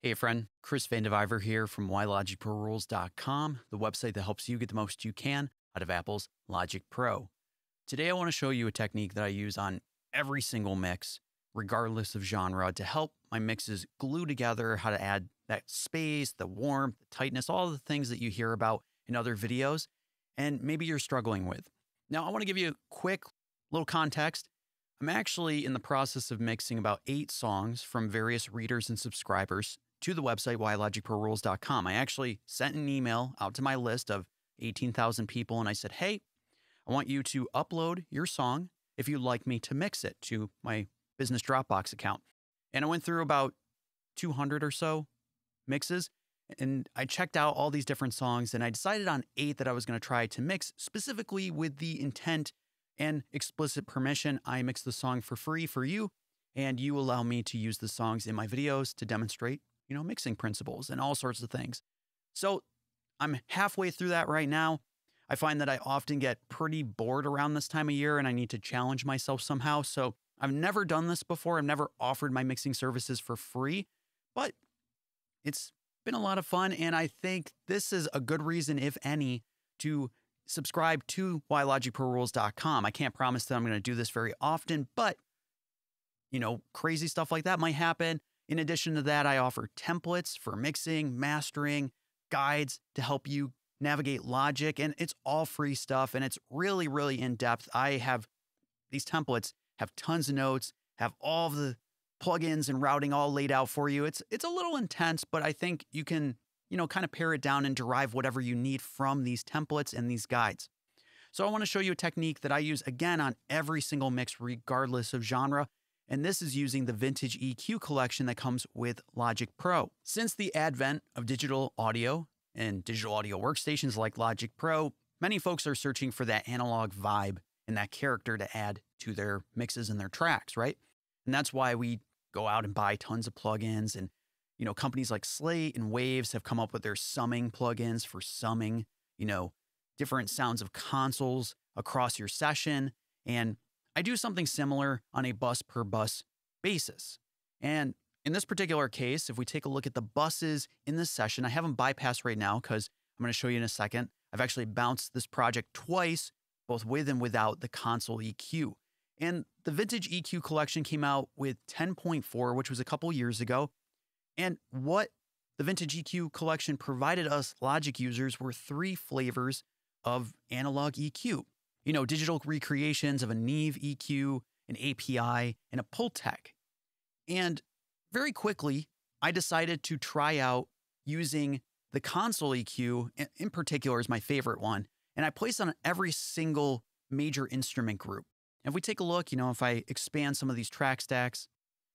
Hey, friend, Chris Vandeviver here from WhyLogicProRules.com, the website that helps you get the most you can out of Apple's Logic Pro. Today, I want to show you a technique that I use on every single mix, regardless of genre, to help my mixes glue together, how to add that space, the warmth, the tightness, all the things that you hear about in other videos, and maybe you're struggling with. Now, I want to give you a quick little context. I'm actually in the process of mixing about eight songs from various readers and subscribers to the website whylogicperrules.com. I actually sent an email out to my list of 18,000 people and I said, hey, I want you to upload your song if you'd like me to mix it to my business Dropbox account. And I went through about 200 or so mixes and I checked out all these different songs and I decided on eight that I was going to try to mix specifically with the intent and explicit permission. I mix the song for free for you and you allow me to use the songs in my videos to demonstrate you know, mixing principles and all sorts of things. So I'm halfway through that right now. I find that I often get pretty bored around this time of year and I need to challenge myself somehow. So I've never done this before. I've never offered my mixing services for free, but it's been a lot of fun. And I think this is a good reason, if any, to subscribe to whylogicperrules.com. I can't promise that I'm going to do this very often, but you know, crazy stuff like that might happen. In addition to that, I offer templates for mixing, mastering, guides to help you navigate logic, and it's all free stuff and it's really, really in depth. I have these templates, have tons of notes, have all the plugins and routing all laid out for you. It's it's a little intense, but I think you can, you know, kind of pare it down and derive whatever you need from these templates and these guides. So I want to show you a technique that I use again on every single mix regardless of genre and this is using the vintage EQ collection that comes with Logic Pro. Since the advent of digital audio and digital audio workstations like Logic Pro, many folks are searching for that analog vibe and that character to add to their mixes and their tracks, right? And that's why we go out and buy tons of plugins and you know, companies like Slate and Waves have come up with their summing plugins for summing, you know, different sounds of consoles across your session. And I do something similar on a bus per bus basis. And in this particular case, if we take a look at the buses in this session, I have them bypassed right now because I'm going to show you in a second. I've actually bounced this project twice, both with and without the console EQ. And the vintage EQ collection came out with 10.4, which was a couple years ago. And what the vintage EQ collection provided us Logic users were three flavors of analog EQ you know, digital recreations of a Neve EQ, an API, and a Pultec. And very quickly, I decided to try out using the console EQ, in particular, is my favorite one. And I placed on every single major instrument group. And if we take a look, you know, if I expand some of these track stacks,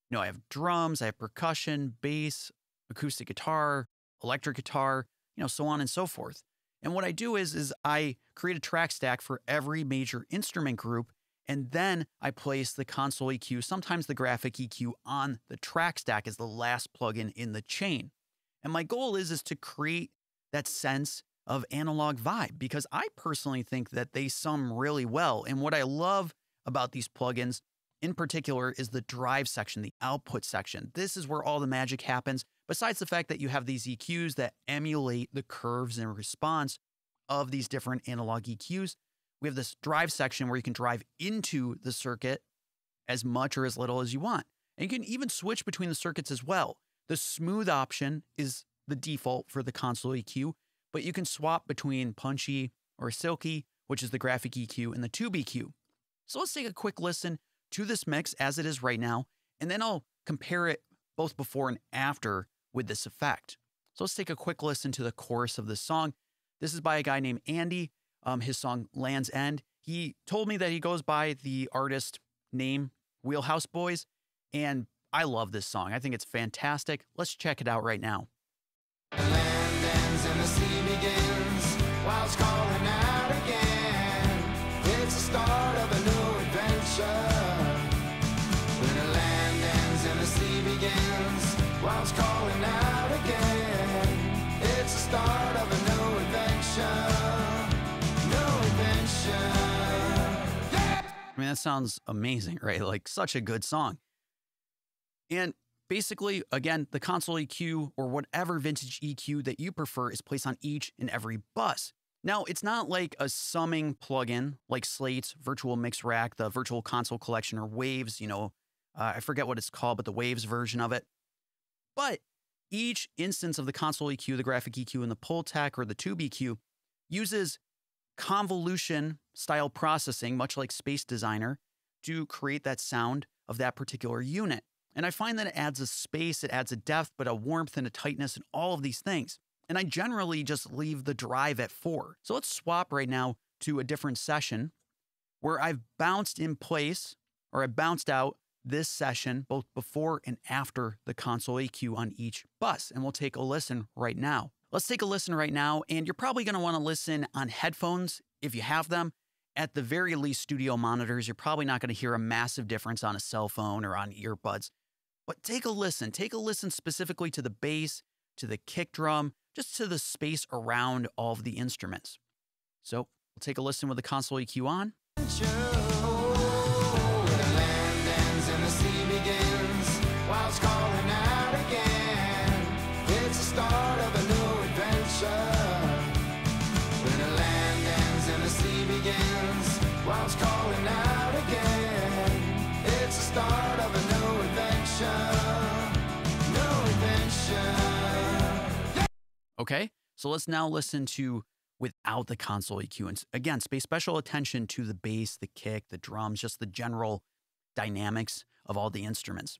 you know, I have drums, I have percussion, bass, acoustic guitar, electric guitar, you know, so on and so forth. And what I do is, is I create a track stack for every major instrument group, and then I place the console EQ, sometimes the graphic EQ, on the track stack as the last plugin in the chain. And my goal is, is to create that sense of analog vibe because I personally think that they sum really well. And what I love about these plugins in particular is the drive section, the output section. This is where all the magic happens, besides the fact that you have these EQs that emulate the curves and response of these different analog EQs. We have this drive section where you can drive into the circuit as much or as little as you want. And you can even switch between the circuits as well. The smooth option is the default for the console EQ, but you can swap between punchy or silky, which is the graphic EQ, and the tube EQ. So let's take a quick listen to this mix as it is right now, and then I'll compare it both before and after with this effect. So let's take a quick listen to the chorus of this song. This is by a guy named Andy. Um, his song Land's End. He told me that he goes by the artist name Wheelhouse Boys, and I love this song. I think it's fantastic. Let's check it out right now. The I mean, that sounds amazing, right? Like, such a good song. And basically, again, the console EQ or whatever vintage EQ that you prefer is placed on each and every bus. Now, it's not like a summing plugin like Slate's Virtual Mix Rack, the Virtual Console Collection, or Waves, you know, uh, I forget what it's called, but the Waves version of it. But each instance of the console EQ, the graphic EQ, and the pull tech or the tube EQ uses convolution style processing, much like Space Designer, to create that sound of that particular unit. And I find that it adds a space, it adds a depth, but a warmth and a tightness and all of these things. And I generally just leave the drive at four. So let's swap right now to a different session where I've bounced in place or I bounced out this session, both before and after the console EQ on each bus, and we'll take a listen right now. Let's take a listen right now, and you're probably going to want to listen on headphones if you have them. At the very least, studio monitors, you're probably not going to hear a massive difference on a cell phone or on earbuds. But take a listen. Take a listen specifically to the bass, to the kick drum, just to the space around all of the instruments. So we'll take a listen with the console EQ on. Joe. begins it's calling out again It's the start of a new adventure New adventure Okay, so let's now listen to without the console EQ. And again, pay special attention to the bass, the kick, the drums, just the general dynamics of all the instruments.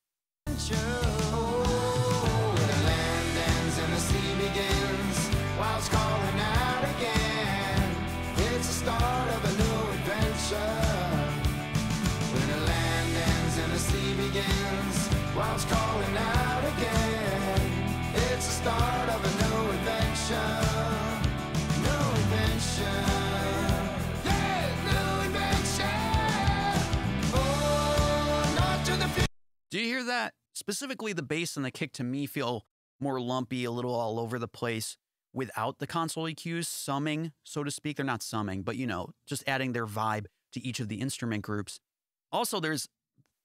It's start of a new oh, Do you hear that? Specifically, the bass and the kick to me feel more lumpy, a little all over the place without the console EQs, summing, so to speak. They're not summing, but you know, just adding their vibe to each of the instrument groups. Also, there's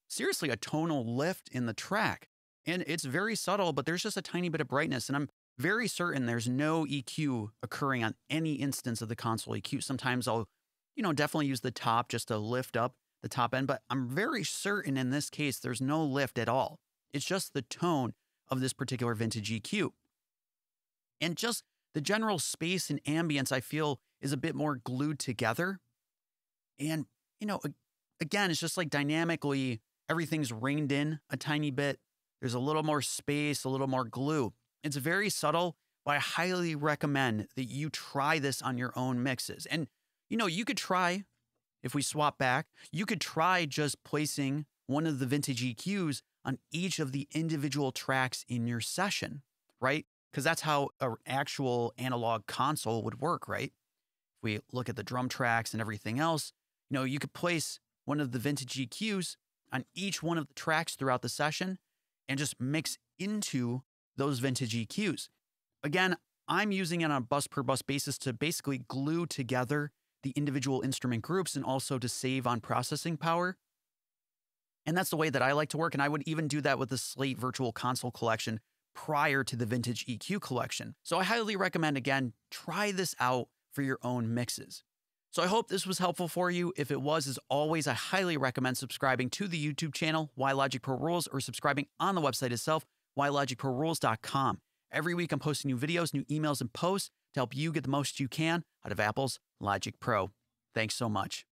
seriously a tonal lift in the track. And it's very subtle, but there's just a tiny bit of brightness. And I'm very certain there's no EQ occurring on any instance of the console EQ. Sometimes I'll, you know, definitely use the top just to lift up the top end, but I'm very certain in this case there's no lift at all. It's just the tone of this particular vintage EQ. And just the general space and ambience I feel is a bit more glued together. And, you know, again, it's just like dynamically Everything's reined in a tiny bit. There's a little more space, a little more glue. It's very subtle, but I highly recommend that you try this on your own mixes. And you know, you could try, if we swap back, you could try just placing one of the vintage EQs on each of the individual tracks in your session, right? Because that's how an actual analog console would work, right? If we look at the drum tracks and everything else, you know, you could place one of the vintage EQs on each one of the tracks throughout the session and just mix into those vintage EQs. Again, I'm using it on a bus per bus basis to basically glue together the individual instrument groups and also to save on processing power. And that's the way that I like to work. And I would even do that with the Slate Virtual Console collection prior to the vintage EQ collection. So I highly recommend, again, try this out for your own mixes. So I hope this was helpful for you. If it was, as always, I highly recommend subscribing to the YouTube channel, Why Logic Pro Rules, or subscribing on the website itself, whylogicprorules.com. Every week I'm posting new videos, new emails, and posts to help you get the most you can out of Apple's Logic Pro. Thanks so much.